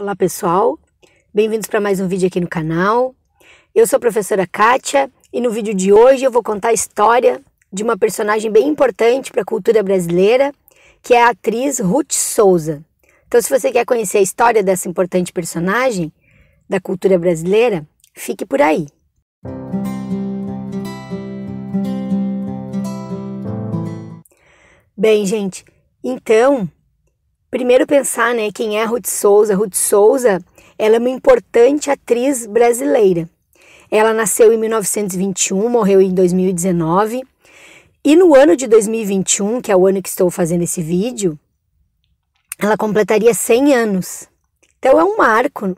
Olá pessoal, bem-vindos para mais um vídeo aqui no canal. Eu sou a professora Kátia e no vídeo de hoje eu vou contar a história de uma personagem bem importante para a cultura brasileira, que é a atriz Ruth Souza. Então, se você quer conhecer a história dessa importante personagem da cultura brasileira, fique por aí. Bem, gente, então primeiro pensar, né, quem é a Ruth Souza? Ruth Souza, ela é uma importante atriz brasileira. Ela nasceu em 1921, morreu em 2019. E no ano de 2021, que é o ano que estou fazendo esse vídeo, ela completaria 100 anos. Então é um marco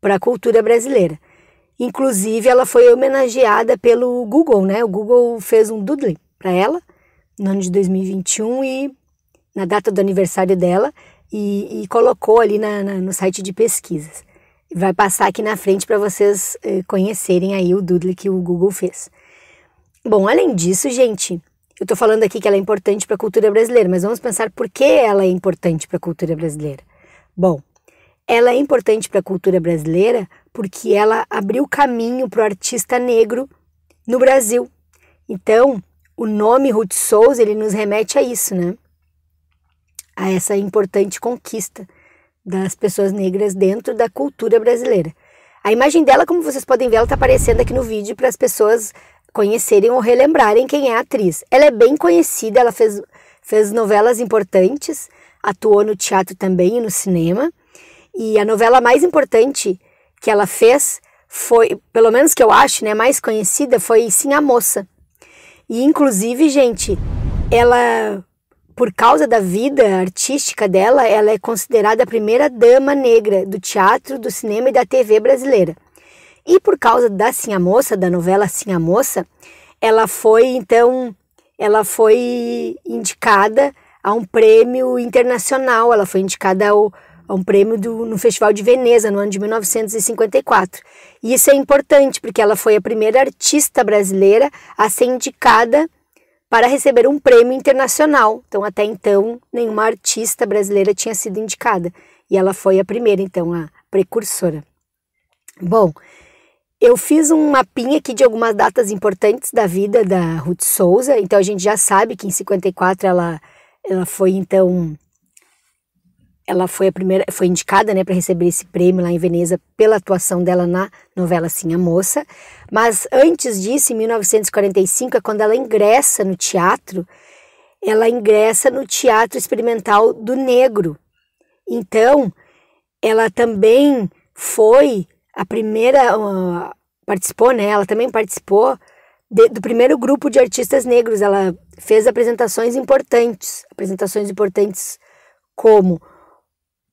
para a cultura brasileira. Inclusive, ela foi homenageada pelo Google, né? O Google fez um doodle para ela no ano de 2021 e na data do aniversário dela e, e colocou ali na, na, no site de pesquisas. Vai passar aqui na frente para vocês eh, conhecerem aí o doodle que o Google fez. Bom, além disso, gente, eu estou falando aqui que ela é importante para a cultura brasileira, mas vamos pensar por que ela é importante para a cultura brasileira. Bom, ela é importante para a cultura brasileira porque ela abriu caminho para o artista negro no Brasil. Então, o nome Ruth Souza, ele nos remete a isso, né? a essa importante conquista das pessoas negras dentro da cultura brasileira. A imagem dela, como vocês podem ver, ela está aparecendo aqui no vídeo para as pessoas conhecerem ou relembrarem quem é a atriz. Ela é bem conhecida, ela fez, fez novelas importantes, atuou no teatro também e no cinema. E a novela mais importante que ela fez foi, pelo menos que eu acho, né, mais conhecida foi Sim a Moça. E inclusive, gente, ela por causa da vida artística dela, ela é considerada a primeira dama negra do teatro, do cinema e da TV brasileira. E por causa da Sim a Moça, da novela Sim a Moça, ela foi então, ela foi indicada a um prêmio internacional, ela foi indicada ao, a um prêmio do, no Festival de Veneza no ano de 1954. E isso é importante porque ela foi a primeira artista brasileira a ser indicada para receber um prêmio internacional. Então, até então, nenhuma artista brasileira tinha sido indicada. E ela foi a primeira, então, a precursora. Bom, eu fiz um mapinha aqui de algumas datas importantes da vida da Ruth Souza. Então, a gente já sabe que em 54 ela, ela foi, então, ela foi a primeira, foi indicada, né, para receber esse prêmio lá em Veneza pela atuação dela na novela Sim a Moça. Mas antes disso, em 1945, é quando ela ingressa no teatro. Ela ingressa no Teatro Experimental do Negro. Então, ela também foi a primeira uh, participou, né? Ela também participou de, do primeiro grupo de artistas negros. Ela fez apresentações importantes, apresentações importantes como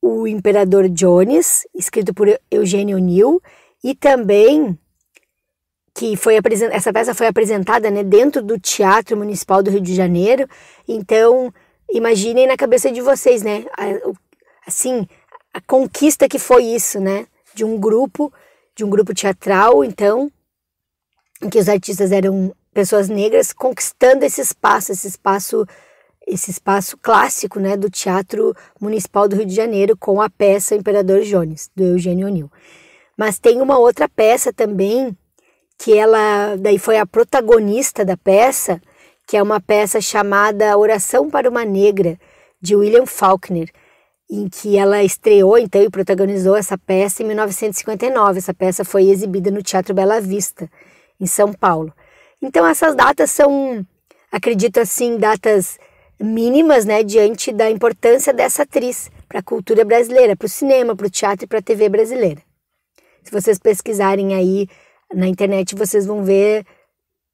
o Imperador Jones, escrito por Eugênio Neal, e também que foi essa peça foi apresentada né, dentro do Teatro Municipal do Rio de Janeiro. Então, imaginem na cabeça de vocês, né? Assim, a conquista que foi isso, né? De um grupo, de um grupo teatral, então, em que os artistas eram pessoas negras conquistando esse espaço, esse espaço esse espaço clássico né, do Teatro Municipal do Rio de Janeiro com a peça Imperador Jones, do Eugênio O'Neill. Mas tem uma outra peça também, que ela daí foi a protagonista da peça, que é uma peça chamada Oração para uma Negra, de William Faulkner, em que ela estreou então e protagonizou essa peça em 1959. Essa peça foi exibida no Teatro Bela Vista, em São Paulo. Então essas datas são, acredito assim, datas mínimas, né, diante da importância dessa atriz para a cultura brasileira, para o cinema, para o teatro e para a TV brasileira. Se vocês pesquisarem aí na internet, vocês vão ver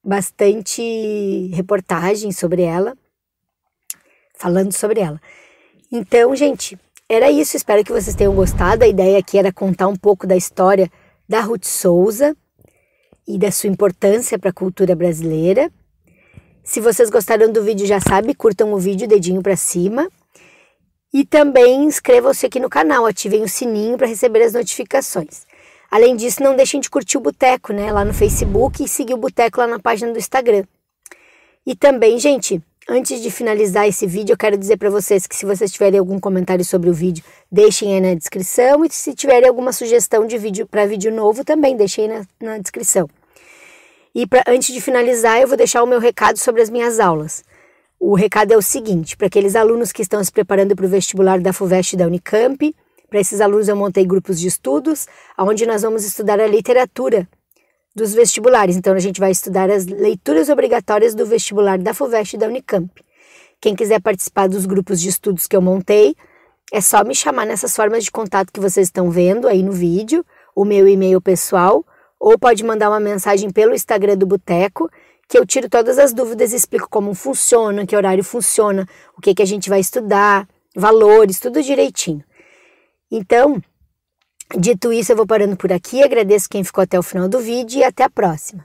bastante reportagem sobre ela, falando sobre ela. Então, gente, era isso. Espero que vocês tenham gostado. A ideia aqui era contar um pouco da história da Ruth Souza e da sua importância para a cultura brasileira. Se vocês gostaram do vídeo, já sabe, curtam o vídeo, dedinho para cima. E também inscrevam-se aqui no canal, ativem o sininho para receber as notificações. Além disso, não deixem de curtir o Boteco, né, lá no Facebook e seguir o Boteco lá na página do Instagram. E também, gente, antes de finalizar esse vídeo, eu quero dizer para vocês que se vocês tiverem algum comentário sobre o vídeo, deixem aí na descrição e se tiverem alguma sugestão de vídeo para vídeo novo, também deixem na, na descrição. E pra, antes de finalizar, eu vou deixar o meu recado sobre as minhas aulas. O recado é o seguinte: para aqueles alunos que estão se preparando para o vestibular da FUVEST e da Unicamp, para esses alunos eu montei grupos de estudos, onde nós vamos estudar a literatura dos vestibulares. Então, a gente vai estudar as leituras obrigatórias do vestibular da FUVEST e da Unicamp. Quem quiser participar dos grupos de estudos que eu montei, é só me chamar nessas formas de contato que vocês estão vendo aí no vídeo, o meu e-mail pessoal, ou pode mandar uma mensagem pelo Instagram do Boteco, que eu tiro todas as dúvidas e explico como funciona, que horário funciona, o que, que a gente vai estudar, valores, tudo direitinho. Então, dito isso, eu vou parando por aqui. Agradeço quem ficou até o final do vídeo e até a próxima.